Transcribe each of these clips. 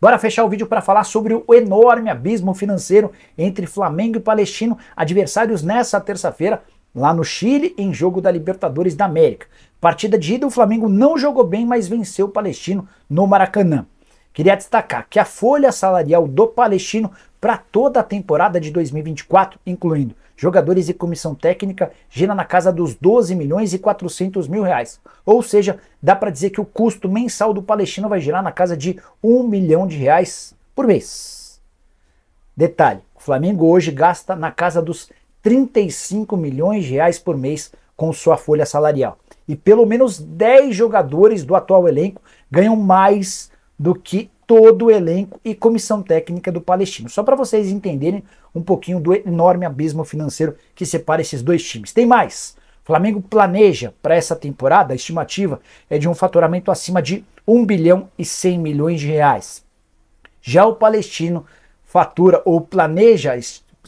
Bora fechar o vídeo para falar sobre o enorme abismo financeiro entre Flamengo e Palestino, adversários nessa terça-feira lá no Chile em jogo da Libertadores da América. Partida de ida, o Flamengo não jogou bem, mas venceu o Palestino no Maracanã. Queria destacar que a folha salarial do Palestino para toda a temporada de 2024, incluindo jogadores e comissão técnica, gira na casa dos 12 milhões e 400 mil reais. Ou seja, dá para dizer que o custo mensal do Palestino vai girar na casa de 1 milhão de reais por mês. Detalhe, o Flamengo hoje gasta na casa dos 35 milhões de reais por mês com sua folha salarial. E pelo menos 10 jogadores do atual elenco ganham mais do que todo o elenco e comissão técnica do Palestino. Só para vocês entenderem um pouquinho do enorme abismo financeiro que separa esses dois times. Tem mais. O Flamengo planeja para essa temporada, a estimativa é de um faturamento acima de 1 bilhão e 100 milhões de reais. Já o Palestino fatura ou planeja,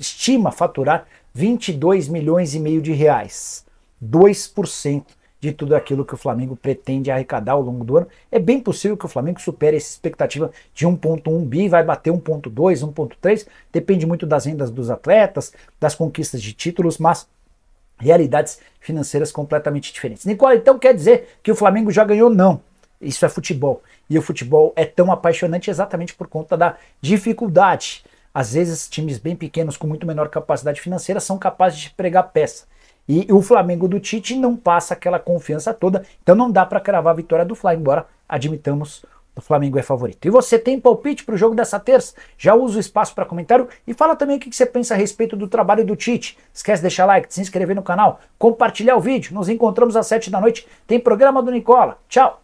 estima faturar 22 milhões e meio de reais, 2% de tudo aquilo que o Flamengo pretende arrecadar ao longo do ano. É bem possível que o Flamengo supere essa expectativa de 1,1 bi, vai bater 1,2, 1,3, depende muito das rendas dos atletas, das conquistas de títulos, mas realidades financeiras completamente diferentes. Nicola, então quer dizer que o Flamengo já ganhou? Não. Isso é futebol. E o futebol é tão apaixonante exatamente por conta da dificuldade. Às vezes, times bem pequenos com muito menor capacidade financeira são capazes de pregar peça. E o Flamengo do Tite não passa aquela confiança toda, então não dá para cravar a vitória do Flamengo, embora admitamos o Flamengo é favorito. E você tem palpite para o jogo dessa terça? Já usa o espaço para comentário e fala também o que você pensa a respeito do trabalho do Tite. Esquece de deixar like, de se inscrever no canal, compartilhar o vídeo. Nos encontramos às 7 da noite. Tem programa do Nicola. Tchau!